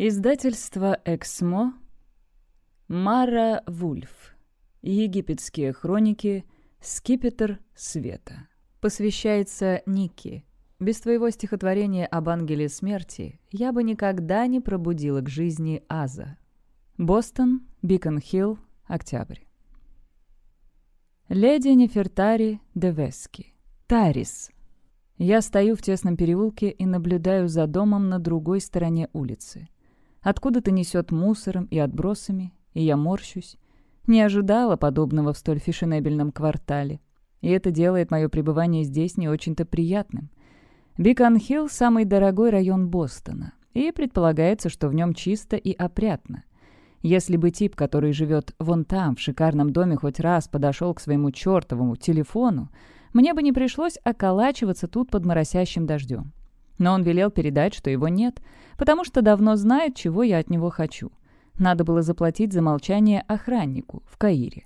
Издательство «Эксмо». Мара Вульф. Египетские хроники. Скипетр света. Посвящается Ники. Без твоего стихотворения об ангеле смерти я бы никогда не пробудила к жизни Аза. Бостон, Бикон-Хилл, октябрь. Леди Нефертари де Вески. Тарис. Я стою в тесном переулке и наблюдаю за домом на другой стороне улицы. Откуда-то несет мусором и отбросами, и я морщусь. Не ожидала подобного в столь фешенебельном квартале. И это делает мое пребывание здесь не очень-то приятным. Бикон-Хилл – самый дорогой район Бостона, и предполагается, что в нем чисто и опрятно. Если бы тип, который живет вон там, в шикарном доме, хоть раз подошел к своему чертовому телефону, мне бы не пришлось околачиваться тут под моросящим дождем. Но он велел передать, что его нет, потому что давно знает, чего я от него хочу. Надо было заплатить за молчание охраннику в Каире.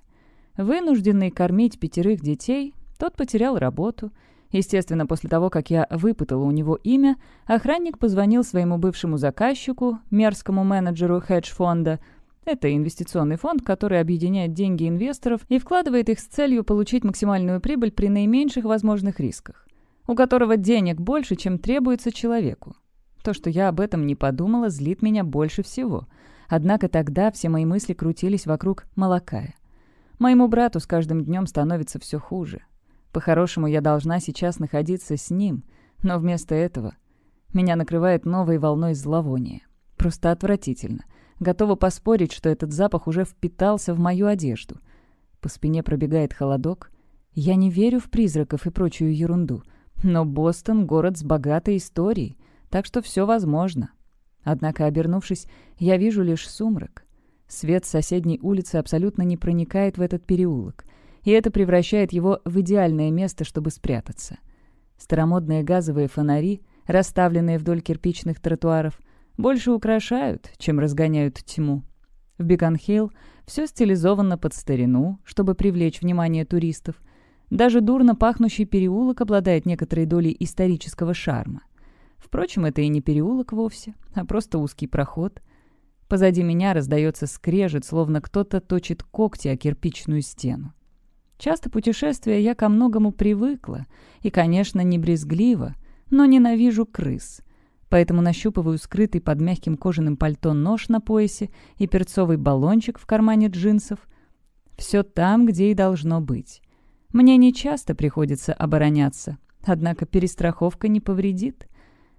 Вынужденный кормить пятерых детей, тот потерял работу. Естественно, после того, как я выпытала у него имя, охранник позвонил своему бывшему заказчику, мерзкому менеджеру хедж-фонда, это инвестиционный фонд, который объединяет деньги инвесторов и вкладывает их с целью получить максимальную прибыль при наименьших возможных рисках у которого денег больше, чем требуется человеку. То, что я об этом не подумала, злит меня больше всего. Однако тогда все мои мысли крутились вокруг молокая. Моему брату с каждым днем становится все хуже. По-хорошему, я должна сейчас находиться с ним, но вместо этого меня накрывает новой волной зловония. Просто отвратительно. Готова поспорить, что этот запах уже впитался в мою одежду. По спине пробегает холодок. Я не верю в призраков и прочую ерунду — но Бостон — город с богатой историей, так что все возможно. Однако, обернувшись, я вижу лишь сумрак. Свет соседней улицы абсолютно не проникает в этот переулок, и это превращает его в идеальное место, чтобы спрятаться. Старомодные газовые фонари, расставленные вдоль кирпичных тротуаров, больше украшают, чем разгоняют тьму. В Беконхилл все стилизовано под старину, чтобы привлечь внимание туристов — даже дурно пахнущий переулок обладает некоторой долей исторического шарма. Впрочем, это и не переулок вовсе, а просто узкий проход. Позади меня раздается скрежет, словно кто-то точит когти о кирпичную стену. Часто путешествия я ко многому привыкла, и, конечно, не брезгливо, но ненавижу крыс. Поэтому нащупываю скрытый под мягким кожаным пальто нож на поясе и перцовый баллончик в кармане джинсов. Все там, где и должно быть. Мне не часто приходится обороняться, однако перестраховка не повредит.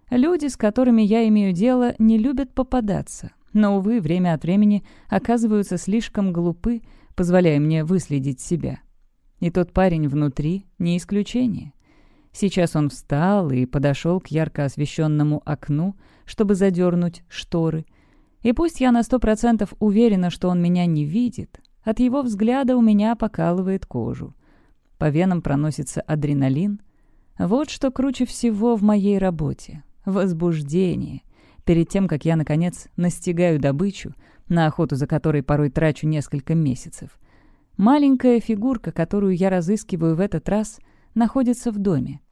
Люди, с которыми я имею дело, не любят попадаться, но, увы, время от времени оказываются слишком глупы, позволяя мне выследить себя. И тот парень внутри не исключение. Сейчас он встал и подошел к ярко освещенному окну, чтобы задернуть шторы. И пусть я на сто процентов уверена, что он меня не видит, от его взгляда у меня покалывает кожу по венам проносится адреналин. Вот что круче всего в моей работе — возбуждение. Перед тем, как я, наконец, настигаю добычу, на охоту за которой порой трачу несколько месяцев. Маленькая фигурка, которую я разыскиваю в этот раз, находится в доме.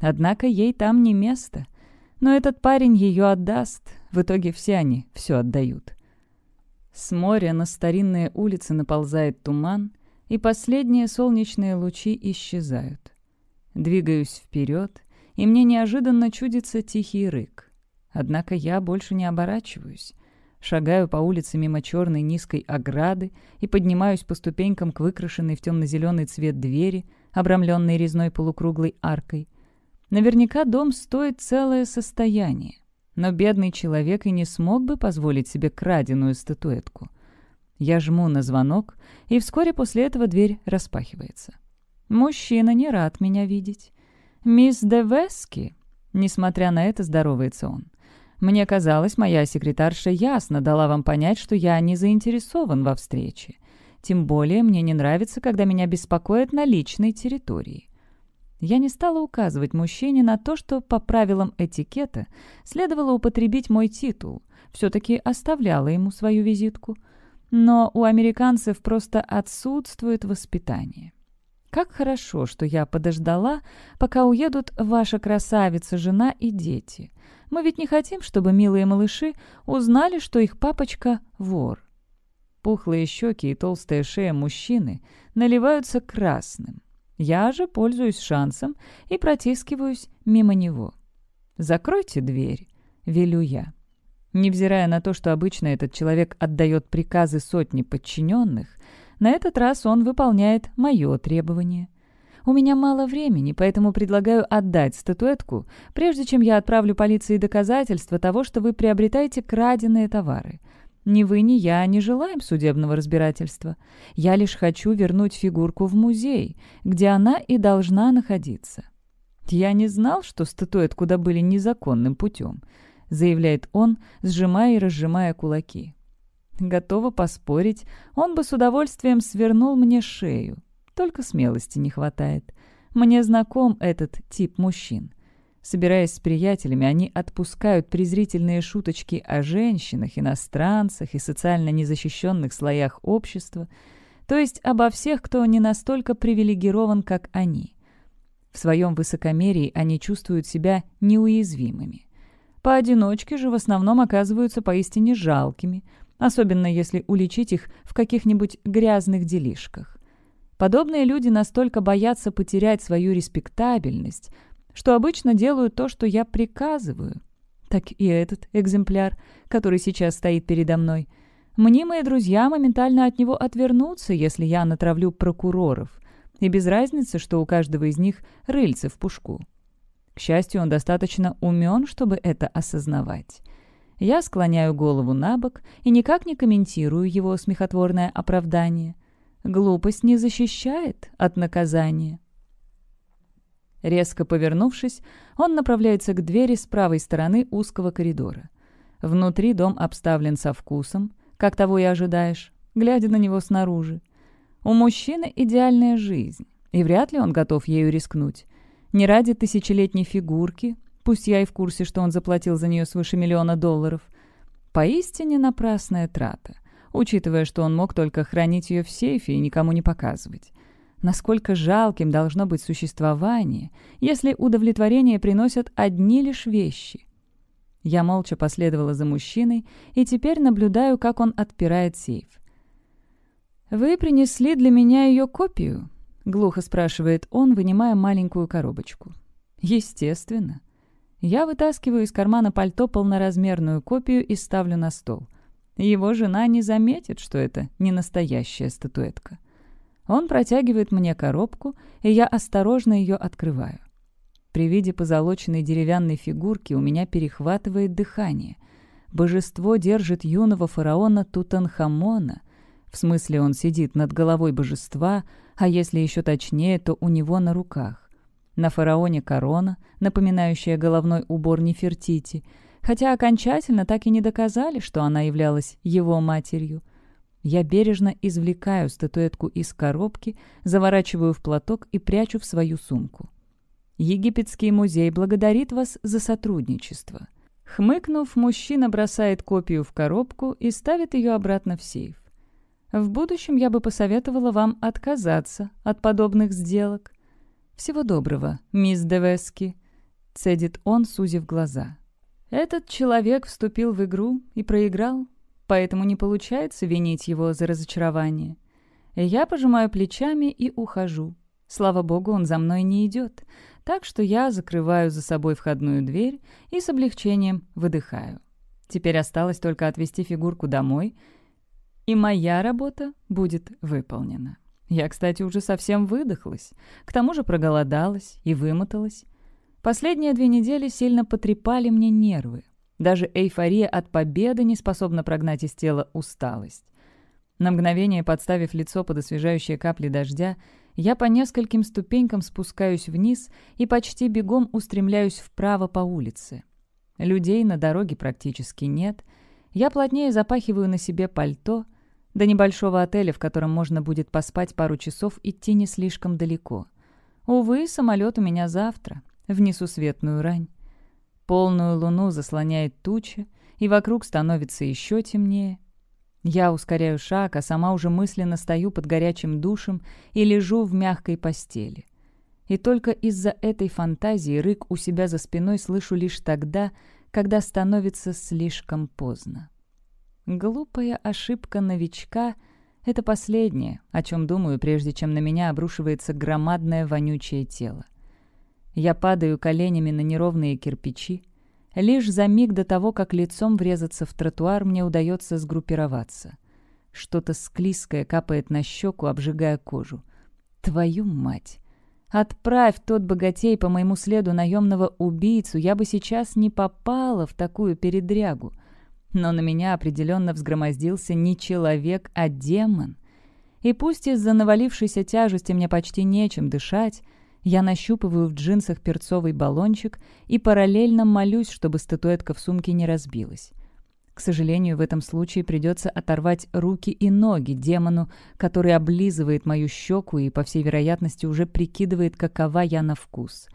Однако ей там не место. Но этот парень ее отдаст. В итоге все они все отдают. С моря на старинные улицы наползает туман — и последние солнечные лучи исчезают. Двигаюсь вперед, и мне неожиданно чудится тихий рык. Однако я больше не оборачиваюсь. Шагаю по улице мимо черной низкой ограды и поднимаюсь по ступенькам к выкрашенной в темно-зеленый цвет двери, обрамленной резной полукруглой аркой. Наверняка дом стоит целое состояние, но бедный человек и не смог бы позволить себе краденую статуэтку — я жму на звонок, и вскоре после этого дверь распахивается. Мужчина не рад меня видеть. «Мисс Девески?» Несмотря на это, здоровается он. «Мне казалось, моя секретарша ясно дала вам понять, что я не заинтересован во встрече. Тем более мне не нравится, когда меня беспокоят на личной территории». Я не стала указывать мужчине на то, что по правилам этикета следовало употребить мой титул, все-таки оставляла ему свою визитку – но у американцев просто отсутствует воспитание. Как хорошо, что я подождала, пока уедут ваша красавица, жена и дети. Мы ведь не хотим, чтобы милые малыши узнали, что их папочка — вор. Пухлые щеки и толстая шея мужчины наливаются красным. Я же пользуюсь шансом и протискиваюсь мимо него. «Закройте дверь», — велю я. Невзирая на то, что обычно этот человек отдает приказы сотни подчиненных, на этот раз он выполняет мое требование. У меня мало времени, поэтому предлагаю отдать статуэтку, прежде чем я отправлю полиции доказательства того, что вы приобретаете краденые товары. Ни вы, ни я не желаем судебного разбирательства. Я лишь хочу вернуть фигурку в музей, где она и должна находиться. Я не знал, что статуэтку добыли незаконным путем заявляет он, сжимая и разжимая кулаки. Готова поспорить, он бы с удовольствием свернул мне шею. Только смелости не хватает. Мне знаком этот тип мужчин. Собираясь с приятелями, они отпускают презрительные шуточки о женщинах, иностранцах и социально незащищенных слоях общества, то есть обо всех, кто не настолько привилегирован, как они. В своем высокомерии они чувствуют себя неуязвимыми. Поодиночке же в основном оказываются поистине жалкими, особенно если уличить их в каких-нибудь грязных делишках. Подобные люди настолько боятся потерять свою респектабельность, что обычно делают то, что я приказываю. Так и этот экземпляр, который сейчас стоит передо мной. Мнимые друзья моментально от него отвернутся, если я натравлю прокуроров. И без разницы, что у каждого из них рыльце в пушку. К счастью, он достаточно умен, чтобы это осознавать. Я склоняю голову на бок и никак не комментирую его смехотворное оправдание. Глупость не защищает от наказания. Резко повернувшись, он направляется к двери с правой стороны узкого коридора. Внутри дом обставлен со вкусом, как того и ожидаешь, глядя на него снаружи. У мужчины идеальная жизнь, и вряд ли он готов ею рискнуть не ради тысячелетней фигурки, пусть я и в курсе, что он заплатил за нее свыше миллиона долларов. Поистине напрасная трата, учитывая, что он мог только хранить ее в сейфе и никому не показывать. Насколько жалким должно быть существование, если удовлетворение приносят одни лишь вещи. Я молча последовала за мужчиной и теперь наблюдаю, как он отпирает сейф. «Вы принесли для меня ее копию?» — глухо спрашивает он, вынимая маленькую коробочку. «Естественно». Я вытаскиваю из кармана пальто полноразмерную копию и ставлю на стол. Его жена не заметит, что это не настоящая статуэтка. Он протягивает мне коробку, и я осторожно ее открываю. При виде позолоченной деревянной фигурки у меня перехватывает дыхание. Божество держит юного фараона Тутанхамона. В смысле, он сидит над головой божества, а если еще точнее, то у него на руках. На фараоне корона, напоминающая головной убор Нефертити, хотя окончательно так и не доказали, что она являлась его матерью. Я бережно извлекаю статуэтку из коробки, заворачиваю в платок и прячу в свою сумку. Египетский музей благодарит вас за сотрудничество. Хмыкнув, мужчина бросает копию в коробку и ставит ее обратно в сейф. В будущем я бы посоветовала вам отказаться от подобных сделок. Всего доброго, мисс Девески, цедит он, сузив глаза. Этот человек вступил в игру и проиграл, поэтому не получается винить его за разочарование. Я пожимаю плечами и ухожу. Слава богу, он за мной не идет, так что я закрываю за собой входную дверь и с облегчением выдыхаю. Теперь осталось только отвезти фигурку домой — и моя работа будет выполнена. Я, кстати, уже совсем выдохлась. К тому же проголодалась и вымоталась. Последние две недели сильно потрепали мне нервы. Даже эйфория от победы не способна прогнать из тела усталость. На мгновение подставив лицо под освежающие капли дождя, я по нескольким ступенькам спускаюсь вниз и почти бегом устремляюсь вправо по улице. Людей на дороге практически нет. Я плотнее запахиваю на себе пальто, до небольшого отеля, в котором можно будет поспать пару часов, идти не слишком далеко. Увы, самолет у меня завтра, в несусветную рань. Полную луну заслоняет туча, и вокруг становится еще темнее. Я ускоряю шаг, а сама уже мысленно стою под горячим душем и лежу в мягкой постели. И только из-за этой фантазии рык у себя за спиной слышу лишь тогда, когда становится слишком поздно. Глупая ошибка новичка — это последнее, о чем думаю, прежде чем на меня обрушивается громадное вонючее тело. Я падаю коленями на неровные кирпичи. Лишь за миг до того, как лицом врезаться в тротуар, мне удается сгруппироваться. Что-то склизкое капает на щеку, обжигая кожу. Твою мать! Отправь тот богатей по моему следу наемного убийцу, я бы сейчас не попала в такую передрягу — но на меня определенно взгромоздился не человек, а демон. И пусть из-за навалившейся тяжести мне почти нечем дышать, я нащупываю в джинсах перцовый баллончик и параллельно молюсь, чтобы статуэтка в сумке не разбилась. К сожалению, в этом случае придется оторвать руки и ноги демону, который облизывает мою щеку и, по всей вероятности, уже прикидывает, какова я на вкус.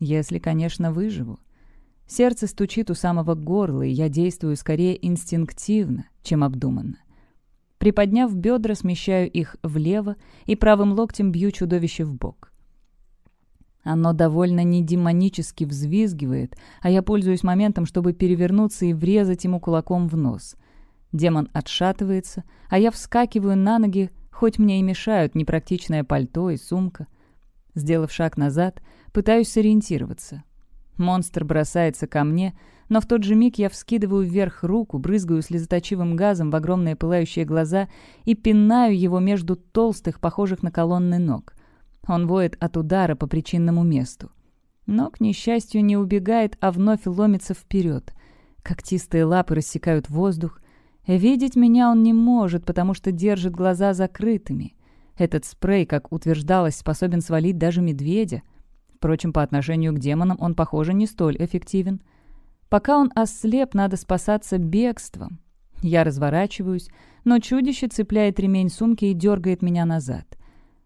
Если, конечно, выживу. Сердце стучит у самого горла, и я действую скорее инстинктивно, чем обдуманно. Приподняв бедра, смещаю их влево и правым локтем бью чудовище в бок. Оно довольно недемонически взвизгивает, а я пользуюсь моментом, чтобы перевернуться и врезать ему кулаком в нос. Демон отшатывается, а я вскакиваю на ноги, хоть мне и мешают непрактичное пальто и сумка. Сделав шаг назад, пытаюсь сориентироваться — Монстр бросается ко мне, но в тот же миг я вскидываю вверх руку, брызгаю слезоточивым газом в огромные пылающие глаза и пинаю его между толстых, похожих на колонны ног. Он воет от удара по причинному месту. Но, к несчастью, не убегает, а вновь ломится вперед. Когтистые лапы рассекают воздух. Видеть меня он не может, потому что держит глаза закрытыми. Этот спрей, как утверждалось, способен свалить даже медведя — Впрочем, по отношению к демонам он, похоже, не столь эффективен. Пока он ослеп, надо спасаться бегством. Я разворачиваюсь, но чудище цепляет ремень сумки и дергает меня назад.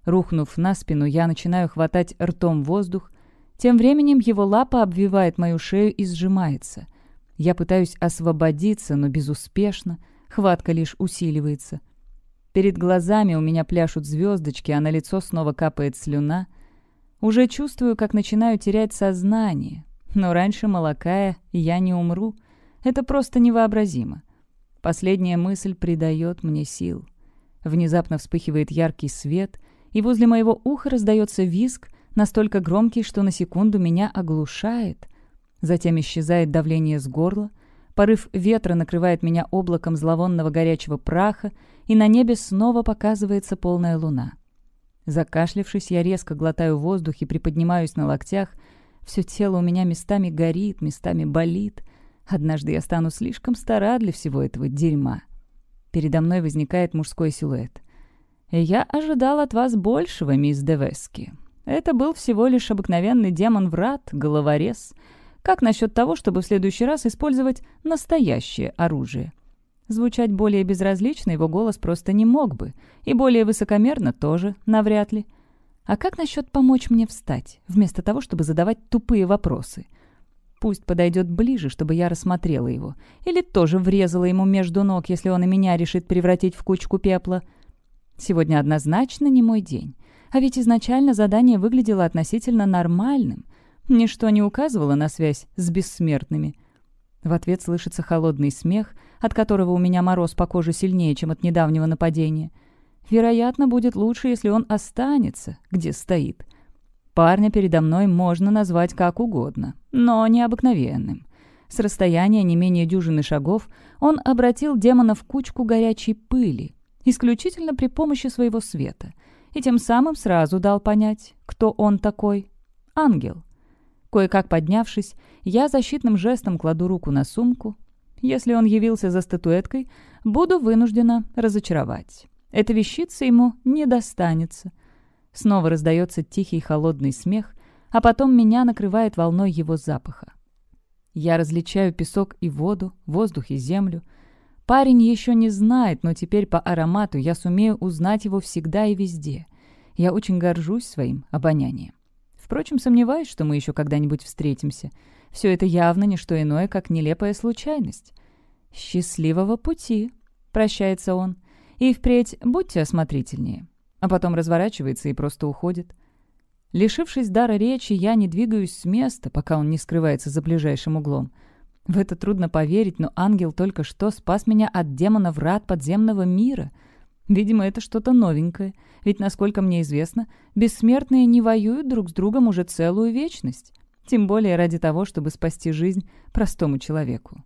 Рухнув на спину, я начинаю хватать ртом воздух. Тем временем его лапа обвивает мою шею и сжимается. Я пытаюсь освободиться, но безуспешно. Хватка лишь усиливается. Перед глазами у меня пляшут звездочки, а на лицо снова капает слюна — уже чувствую, как начинаю терять сознание. Но раньше молокая я не умру. Это просто невообразимо. Последняя мысль придает мне сил. Внезапно вспыхивает яркий свет, и возле моего уха раздается виск, настолько громкий, что на секунду меня оглушает. Затем исчезает давление с горла, порыв ветра накрывает меня облаком зловонного горячего праха, и на небе снова показывается полная луна. Закашлившись, я резко глотаю воздух и приподнимаюсь на локтях. Все тело у меня местами горит, местами болит. Однажды я стану слишком стара для всего этого дерьма. Передо мной возникает мужской силуэт. «Я ожидал от вас большего, мисс Девески. Это был всего лишь обыкновенный демон-врат, головорез. Как насчет того, чтобы в следующий раз использовать настоящее оружие?» Звучать более безразлично его голос просто не мог бы, и более высокомерно тоже, навряд ли. А как насчет помочь мне встать, вместо того, чтобы задавать тупые вопросы? Пусть подойдет ближе, чтобы я рассмотрела его, или тоже врезала ему между ног, если он и меня решит превратить в кучку пепла. Сегодня однозначно не мой день. А ведь изначально задание выглядело относительно нормальным. Ничто не указывало на связь с бессмертными. В ответ слышится холодный смех — от которого у меня мороз по коже сильнее, чем от недавнего нападения. Вероятно, будет лучше, если он останется, где стоит. Парня передо мной можно назвать как угодно, но необыкновенным. С расстояния не менее дюжины шагов он обратил демона в кучку горячей пыли, исключительно при помощи своего света, и тем самым сразу дал понять, кто он такой. Ангел. Кое-как поднявшись, я защитным жестом кладу руку на сумку, если он явился за статуэткой, буду вынуждена разочаровать. Эта вещица ему не достанется. Снова раздается тихий холодный смех, а потом меня накрывает волной его запаха. Я различаю песок и воду, воздух и землю. Парень еще не знает, но теперь по аромату я сумею узнать его всегда и везде. Я очень горжусь своим обонянием. Впрочем, сомневаюсь, что мы еще когда-нибудь встретимся — все это явно не что иное, как нелепая случайность. «Счастливого пути!» — прощается он. «И впредь будьте осмотрительнее». А потом разворачивается и просто уходит. Лишившись дара речи, я не двигаюсь с места, пока он не скрывается за ближайшим углом. В это трудно поверить, но ангел только что спас меня от демона врат подземного мира. Видимо, это что-то новенькое, ведь, насколько мне известно, бессмертные не воюют друг с другом уже целую вечность тем более ради того, чтобы спасти жизнь простому человеку.